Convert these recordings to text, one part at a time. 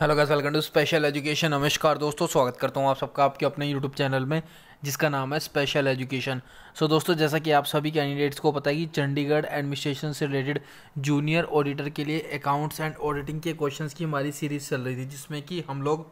hello guys welcome to special education नमस्कार दोस्तों स्वागत करता हूँ आप सबका आपके अपने यूट्यूब चैनल में जिसका नाम है स्पेशल एजुकेशन सो दोस्तों जैसा कि आप सभी कैंडिडेट्स को पता है कि चंडीगढ़ एडमिनिस्ट्रेशन से रिलेटेड जूनियर ऑडिटर के लिए अकाउंट्स एंड ऑडिटिंग के क्वेश्चंस की हमारी सीरीज चल रही थी जिसमें कि हम लोग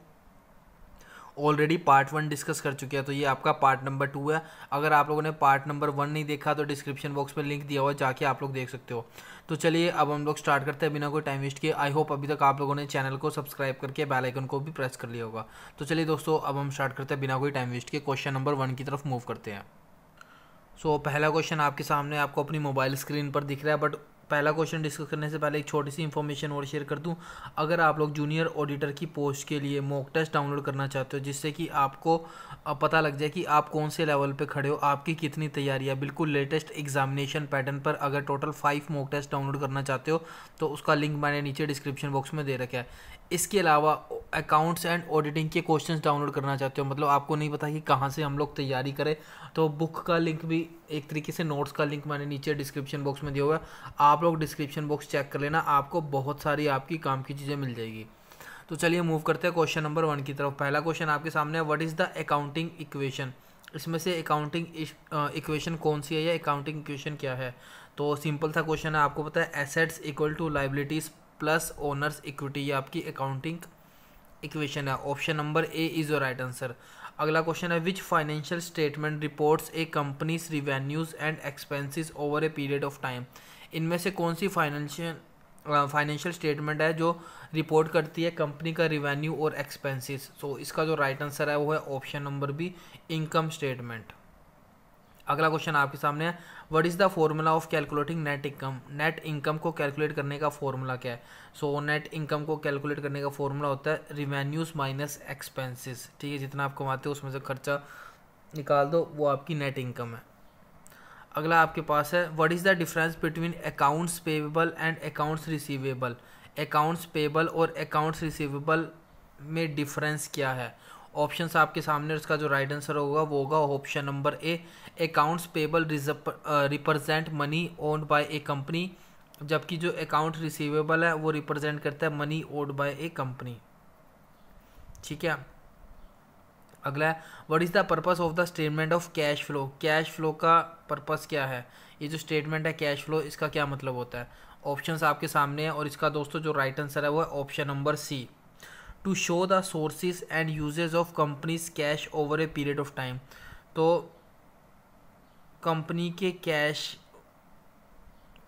ऑलरेडी पार्ट वन डिस्कस कर चुके हैं तो ये आपका पार्ट नंबर टू है अगर आप लोगों ने पार्ट नंबर वन नहीं देखा तो डिस्क्रिप्शन बॉक्स में लिंक दिया हुआ है जाके आप लोग देख सकते हो तो चलिए अब हम लोग स्टार्ट करते हैं बिना कोई टाइम वेस्ट किए आई होप अभी तक आप लोगों ने चैनल को सब्सक्राइब करके बेलाइकन को भी प्रेस कर लिया होगा तो चलिए दोस्तों अब हम स्टार्ट करते हैं बिना कोई टाइम वेस्ट के क्वेश्चन नंबर वन की तरफ मूव करते हैं सो so, पहला क्वेश्चन आपके सामने आपको अपनी मोबाइल स्क्रीन पर दिख रहा है बट पहला क्वेश्चन डिस्कस करने से पहले एक छोटी सी इन्फॉर्मेशन और शेयर कर दूं अगर आप लोग जूनियर ऑडिटर की पोस्ट के लिए मॉक टेस्ट डाउनलोड करना चाहते हो जिससे कि आपको पता लग जाए कि आप कौन से लेवल पे खड़े हो आपकी कितनी तैयारी है बिल्कुल लेटेस्ट एग्जामिनेशन पैटर्न पर अगर total five mock test download करना चाहते हो तो उसका लिंक मैंने नीचे डिस्क्रिप्शन बॉक्स में दे रखा है इसके अलावा अकाउंट्स एंड ऑडिटिंग के क्वेश्चंस डाउनलोड करना चाहते हो मतलब आपको नहीं पता कि कहाँ से हम लोग तैयारी करें तो बुक का लिंक भी एक तरीके से नोट्स का लिंक मैंने नीचे डिस्क्रिप्शन बॉक्स में दिया हुआ है आप लोग डिस्क्रिप्शन बॉक्स चेक कर लेना आपको बहुत सारी आपकी काम की चीज़ें मिल जाएगी तो चलिए मूव करते हैं क्वेश्चन नंबर वन की तरफ पहला क्वेश्चन आपके सामने है what is the accounting equation इसमें से अकाउंटिंग इक्वेशन कौन सी है या अकाउंटिंग इक्वेशन क्या है तो सिंपल सा क्वेश्चन है आपको पता है assets equal to liabilities plus owner's equity ये आपकी अकाउंटिंग इक्वेशन है option number A is your right answer अगला क्वेश्चन है which financial statement reports a company's revenues and expenses over a period of time इनमें से कौन सी financial financial statement है जो रिपोर्ट करती है कंपनी का रिवेन्यू और एक्सपेंसेस सो so, इसका जो राइट right आंसर है वो है option number B income statement अगला क्वेश्चन आपके सामने है what is the formula of calculating net income net income को कैलकुलेट करने का फॉर्मूला क्या है सो नेट इनकम को कैलकुलेट करने का फॉर्मूला होता है रिवेन्यूज माइनस एक्सपेंसेस ठीक है जितना आप कमाते हो उसमें से खर्चा निकाल दो वो आपकी नेट इनकम है अगला आपके पास है what is the difference between accounts payable and accounts receivable accounts payable और अकाउंट्स रिसीवेबल में डिफरेंस क्या है ऑप्शन आपके सामने उसका जो राइट आंसर होगा वो होगा option number A accounts payable represent money owned by a company जबकि जो अकाउंट रिसीवेबल है वो रिप्रेजेंट करता है money owned by a company ठीक है अगला what is the purpose of the statement of cash flow cash flow का पर्पस क्या है ये जो स्टेटमेंट है कैश फ्लो इसका क्या मतलब होता है ऑप्शंस आपके सामने हैं और इसका दोस्तों जो राइट आंसर है वो है option number C to show the sources and uses of company's cash over a period of time तो कंपनी के कैश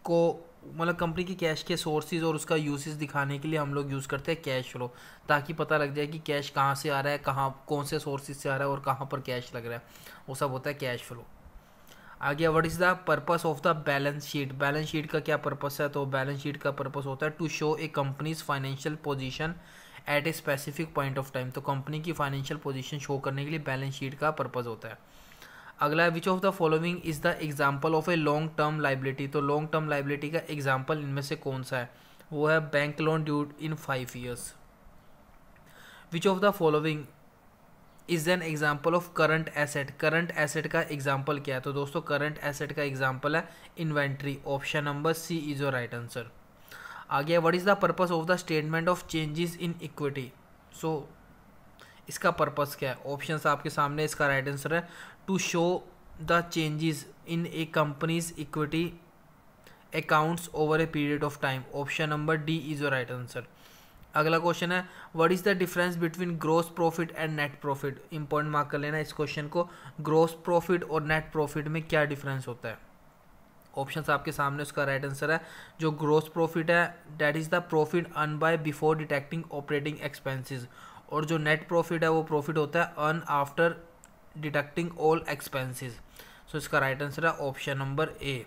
को मतलब कंपनी के कैश के सोर्सेज और उसका यूसेज दिखाने के लिए हम लोग यूज़ करते हैं कैश फ्लो ताकि पता लग जाए कि कैश कहाँ से आ रहा है कहाँ कौन से सोर्सेज से आ रहा है और कहाँ पर कैश लग रहा है वो सब होता है कैश फ्लो आगे what is the purpose of the balance sheet balance sheet का क्या पर्पस है तो बैलेंस शीट का पर्पस होता है to show a company's financial position at a specific point of time तो कंपनी की फाइनेंशियल पोजीशन शो करने के लिए बैलेंस शीट का पर्पज़ होता है अगला which of the following is the example of a long term liability तो लॉन्ग टर्म लाइबिलिटी का एग्जाम्पल इनमें से कौन सा है वो है bank loan due in five years which of the following is an example of current asset current asset का एग्जाम्पल क्या है तो दोस्तों करंट एसेट का एग्जाम्पल है inventory option number C is your right answer आ गया what is the purpose of the statement of changes in equity so इसका पर्पज़ क्या है ऑप्शंस आपके सामने इसका राइट आंसर है to show the changes in a company's equity accounts over a period of time option number D is your right answer अगला question है what is the difference between gross profit and net profit important mark कर लेना इस question को gross profit और net profit में क्या difference होता है ऑप्शन आपके सामने उसका राइट right आंसर है जो ग्रोस प्रॉफिट है that is the profit earn by before detecting operating expenses और जो नेट प्रॉफिट है वो प्रॉफिट होता है earn after detecting all expenses so इसका राइट आंसर है ऑप्शन नंबर ए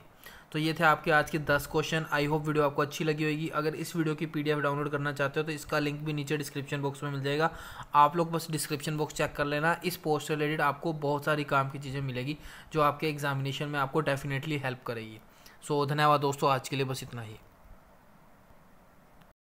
तो ये थे आपके आज के दस क्वेश्चन आई होप वीडियो आपको अच्छी लगी होगी अगर इस वीडियो की पीडीएफ डाउनलोड करना चाहते हो तो इसका लिंक भी नीचे डिस्क्रिप्शन बॉक्स में मिल जाएगा आप लोग बस डिस्क्रिप्शन बॉक्स चेक कर लेना इस पोस्ट से रिलेटेड आपको बहुत सारी काम की चीज़ें मिलेगी जो आपके एग्जामिनेशन में आपको डेफिनेटली हेल्प करेगी सो so, धन्यवाद दोस्तों आज के लिए बस इतना ही